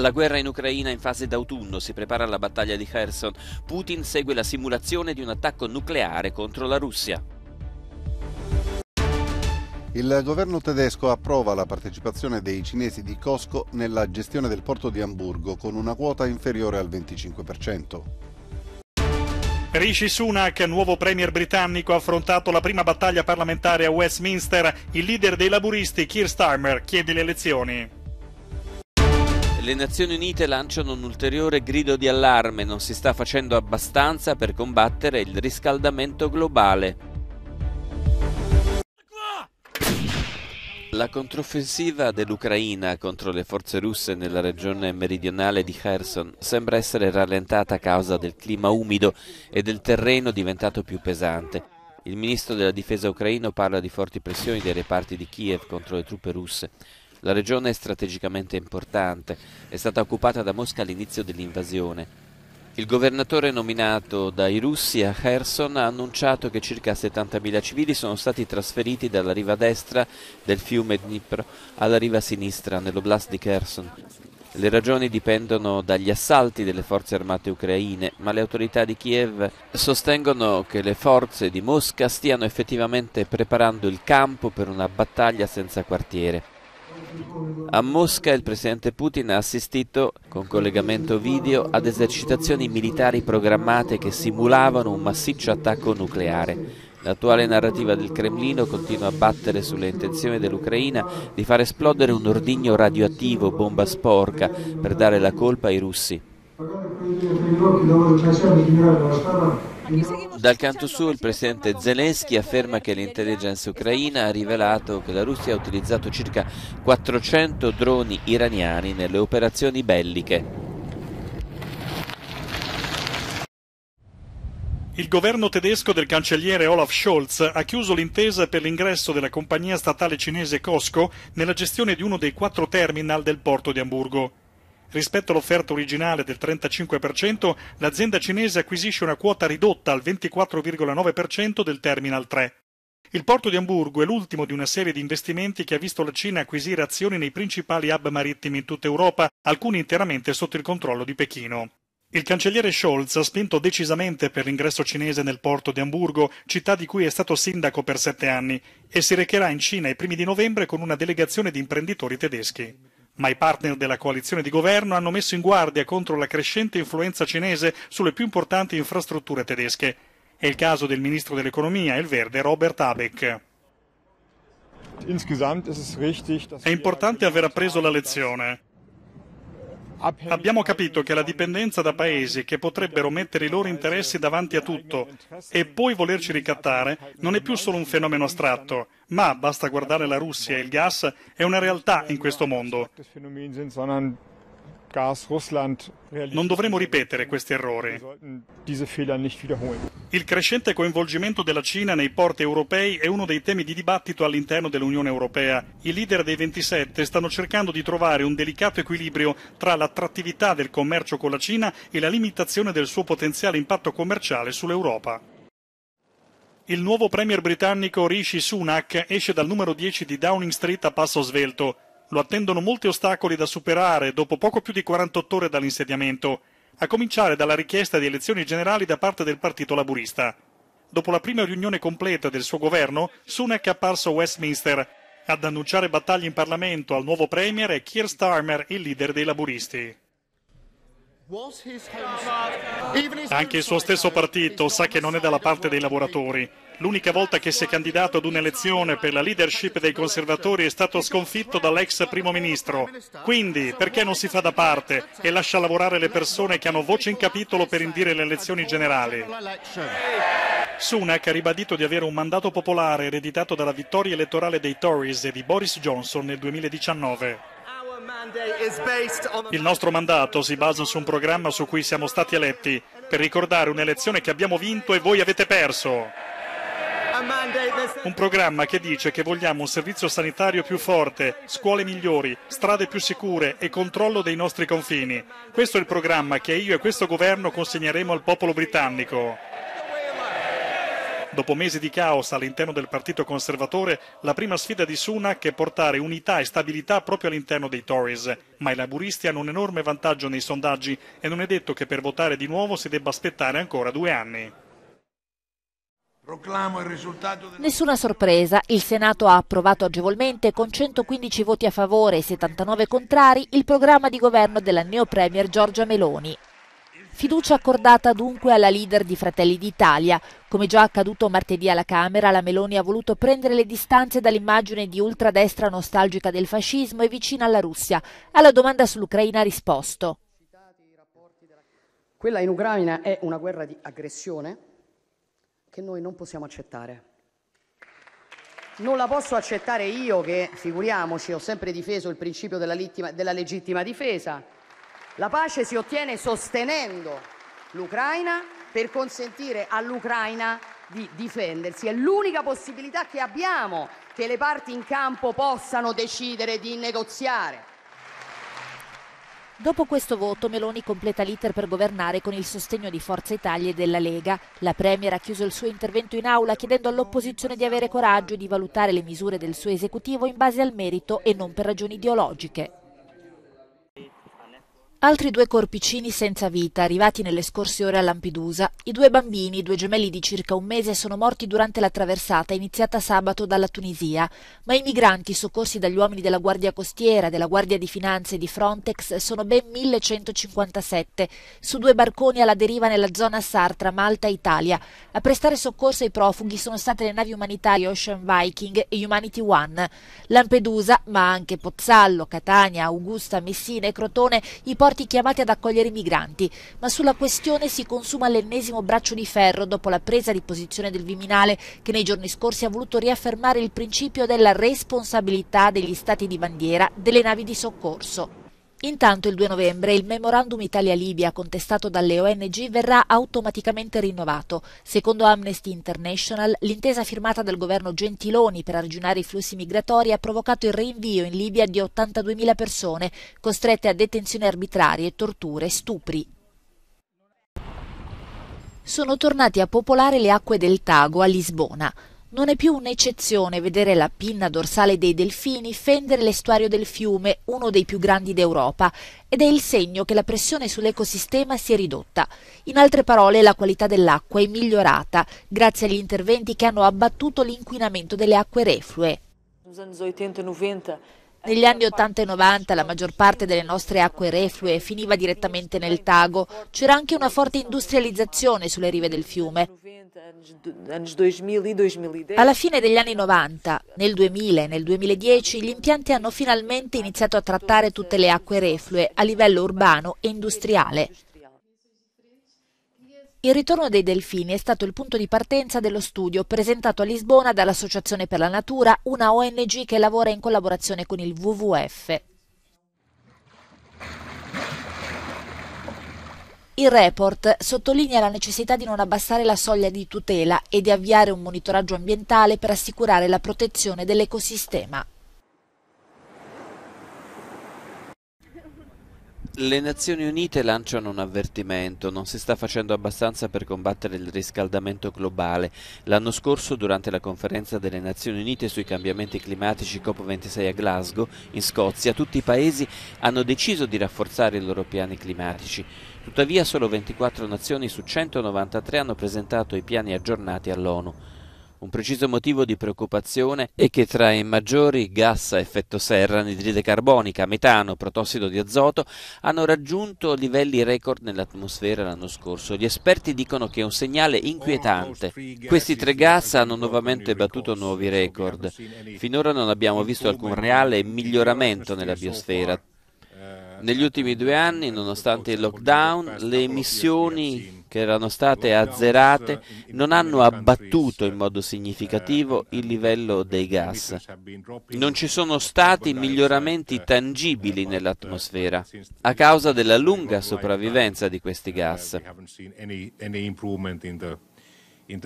La guerra in Ucraina è in fase d'autunno, si prepara alla battaglia di Kherson. Putin segue la simulazione di un attacco nucleare contro la Russia. Il governo tedesco approva la partecipazione dei cinesi di Costco nella gestione del porto di Amburgo con una quota inferiore al 25%. Rishi Sunak, nuovo premier britannico, ha affrontato la prima battaglia parlamentare a Westminster. Il leader dei laburisti, Keir Starmer, chiede le elezioni. Le Nazioni Unite lanciano un ulteriore grido di allarme, non si sta facendo abbastanza per combattere il riscaldamento globale. La controffensiva dell'Ucraina contro le forze russe nella regione meridionale di Kherson sembra essere rallentata a causa del clima umido e del terreno diventato più pesante. Il ministro della difesa ucraino parla di forti pressioni dei reparti di Kiev contro le truppe russe. La regione è strategicamente importante, è stata occupata da Mosca all'inizio dell'invasione. Il governatore nominato dai russi a Kherson ha annunciato che circa 70.000 civili sono stati trasferiti dalla riva destra del fiume Dnipro alla riva sinistra nell'oblast di Kherson. Le ragioni dipendono dagli assalti delle forze armate ucraine, ma le autorità di Kiev sostengono che le forze di Mosca stiano effettivamente preparando il campo per una battaglia senza quartiere. A Mosca il presidente Putin ha assistito, con collegamento video, ad esercitazioni militari programmate che simulavano un massiccio attacco nucleare. L'attuale narrativa del Cremlino continua a battere sulle intenzioni dell'Ucraina di far esplodere un ordigno radioattivo, bomba sporca, per dare la colpa ai russi. Dal canto suo il presidente Zelensky afferma che l'intelligence ucraina ha rivelato che la Russia ha utilizzato circa 400 droni iraniani nelle operazioni belliche. Il governo tedesco del cancelliere Olaf Scholz ha chiuso l'intesa per l'ingresso della compagnia statale cinese Costco nella gestione di uno dei quattro terminal del porto di Amburgo. Rispetto all'offerta originale del 35%, l'azienda cinese acquisisce una quota ridotta al 24,9% del Terminal 3. Il porto di Amburgo è l'ultimo di una serie di investimenti che ha visto la Cina acquisire azioni nei principali hub marittimi in tutta Europa, alcuni interamente sotto il controllo di Pechino. Il cancelliere Scholz ha spinto decisamente per l'ingresso cinese nel porto di Amburgo, città di cui è stato sindaco per sette anni, e si recherà in Cina i primi di novembre con una delegazione di imprenditori tedeschi ma i partner della coalizione di governo hanno messo in guardia contro la crescente influenza cinese sulle più importanti infrastrutture tedesche. È il caso del ministro dell'economia il verde Robert Abeck. È importante aver appreso la lezione. Abbiamo capito che la dipendenza da paesi che potrebbero mettere i loro interessi davanti a tutto e poi volerci ricattare non è più solo un fenomeno astratto, ma basta guardare la Russia e il gas, è una realtà in questo mondo. Non dovremo ripetere questo errore. Il crescente coinvolgimento della Cina nei porti europei è uno dei temi di dibattito all'interno dell'Unione Europea. I leader dei 27 stanno cercando di trovare un delicato equilibrio tra l'attrattività del commercio con la Cina e la limitazione del suo potenziale impatto commerciale sull'Europa. Il nuovo premier britannico Rishi Sunak esce dal numero 10 di Downing Street a passo svelto lo attendono molti ostacoli da superare dopo poco più di 48 ore dall'insediamento, a cominciare dalla richiesta di elezioni generali da parte del Partito Laburista. Dopo la prima riunione completa del suo governo, Sunak è apparso a Westminster ad annunciare battaglie in Parlamento al nuovo Premier e Keir Starmer, il leader dei laburisti. Anche il suo stesso partito sa che non è dalla parte dei lavoratori. L'unica volta che si è candidato ad un'elezione per la leadership dei conservatori è stato sconfitto dall'ex primo ministro. Quindi, perché non si fa da parte e lascia lavorare le persone che hanno voce in capitolo per indire le elezioni generali? Sunak ha ribadito di avere un mandato popolare ereditato dalla vittoria elettorale dei Tories e di Boris Johnson nel 2019. Il nostro mandato si basa su un programma su cui siamo stati eletti per ricordare un'elezione che abbiamo vinto e voi avete perso. Un programma che dice che vogliamo un servizio sanitario più forte, scuole migliori, strade più sicure e controllo dei nostri confini. Questo è il programma che io e questo governo consegneremo al popolo britannico. Dopo mesi di caos all'interno del partito conservatore, la prima sfida di Sunak è portare unità e stabilità proprio all'interno dei Tories. Ma i laburisti hanno un enorme vantaggio nei sondaggi e non è detto che per votare di nuovo si debba aspettare ancora due anni. Nessuna sorpresa, il Senato ha approvato agevolmente con 115 voti a favore e 79 contrari il programma di governo della premier Giorgia Meloni. Fiducia accordata dunque alla leader di Fratelli d'Italia. Come già accaduto martedì alla Camera, la Meloni ha voluto prendere le distanze dall'immagine di ultradestra nostalgica del fascismo e vicina alla Russia. Alla domanda sull'Ucraina ha risposto. Quella in Ucraina è una guerra di aggressione che noi non possiamo accettare. Non la posso accettare io che, figuriamoci, ho sempre difeso il principio della, littima, della legittima difesa la pace si ottiene sostenendo l'Ucraina per consentire all'Ucraina di difendersi. È l'unica possibilità che abbiamo che le parti in campo possano decidere di negoziare. Dopo questo voto Meloni completa l'iter per governare con il sostegno di Forza Italia e della Lega. La Premier ha chiuso il suo intervento in aula chiedendo all'opposizione di avere coraggio e di valutare le misure del suo esecutivo in base al merito e non per ragioni ideologiche. Altri due corpicini senza vita, arrivati nelle scorse ore a Lampedusa. I due bambini, due gemelli di circa un mese, sono morti durante la traversata iniziata sabato dalla Tunisia. Ma i migranti, soccorsi dagli uomini della Guardia Costiera, della Guardia di Finanze e di Frontex, sono ben 1157, su due barconi alla deriva nella zona sartra, Malta e Italia. A prestare soccorso ai profughi sono state le navi umanitarie Ocean Viking e Humanity One. Lampedusa, ma anche Pozzallo, Catania, Augusta, Messina e Crotone, i porti porti chiamati ad accogliere i migranti, ma sulla questione si consuma l'ennesimo braccio di ferro dopo la presa di posizione del Viminale che nei giorni scorsi ha voluto riaffermare il principio della responsabilità degli stati di bandiera delle navi di soccorso. Intanto il 2 novembre il memorandum Italia-Libia contestato dalle ONG verrà automaticamente rinnovato. Secondo Amnesty International, l'intesa firmata dal governo Gentiloni per arginare i flussi migratori ha provocato il rinvio in Libia di 82.000 persone costrette a detenzioni arbitrarie, torture, e stupri sono tornati a popolare le acque del Tago a Lisbona. Non è più un'eccezione vedere la pinna dorsale dei delfini fendere l'estuario del fiume, uno dei più grandi d'Europa, ed è il segno che la pressione sull'ecosistema si è ridotta. In altre parole, la qualità dell'acqua è migliorata grazie agli interventi che hanno abbattuto l'inquinamento delle acque reflue. Negli anni 80 e 90 negli anni 80 e 90 la maggior parte delle nostre acque reflue finiva direttamente nel Tago. C'era anche una forte industrializzazione sulle rive del fiume. Alla fine degli anni 90, nel 2000 e nel 2010, gli impianti hanno finalmente iniziato a trattare tutte le acque reflue a livello urbano e industriale. Il ritorno dei delfini è stato il punto di partenza dello studio presentato a Lisbona dall'Associazione per la Natura, una ONG che lavora in collaborazione con il WWF. Il report sottolinea la necessità di non abbassare la soglia di tutela e di avviare un monitoraggio ambientale per assicurare la protezione dell'ecosistema. Le Nazioni Unite lanciano un avvertimento, non si sta facendo abbastanza per combattere il riscaldamento globale. L'anno scorso, durante la conferenza delle Nazioni Unite sui cambiamenti climatici COP26 a Glasgow, in Scozia, tutti i paesi hanno deciso di rafforzare i loro piani climatici. Tuttavia solo 24 nazioni su 193 hanno presentato i piani aggiornati all'ONU un preciso motivo di preoccupazione è che tra i maggiori gas a effetto serra, anidride carbonica, metano, protossido di azoto hanno raggiunto livelli record nell'atmosfera l'anno scorso. Gli esperti dicono che è un segnale inquietante. Questi tre gas hanno nuovamente battuto nuovi record. Finora non abbiamo visto alcun reale miglioramento nella biosfera. Negli ultimi due anni, nonostante il lockdown, le emissioni che erano state azzerate non hanno abbattuto in modo significativo il livello dei gas. Non ci sono stati miglioramenti tangibili nell'atmosfera a causa della lunga sopravvivenza di questi gas. In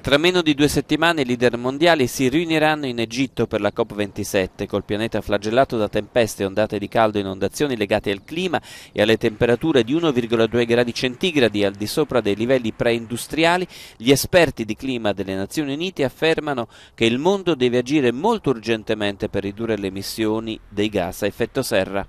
tra meno di due settimane i leader mondiali si riuniranno in Egitto per la COP27, col pianeta flagellato da tempeste, ondate di caldo e inondazioni legate al clima e alle temperature di 1,2 gradi centigradi al di sopra dei livelli preindustriali, gli esperti di clima delle Nazioni Unite affermano che il mondo deve agire molto urgentemente per ridurre le emissioni dei gas a effetto serra.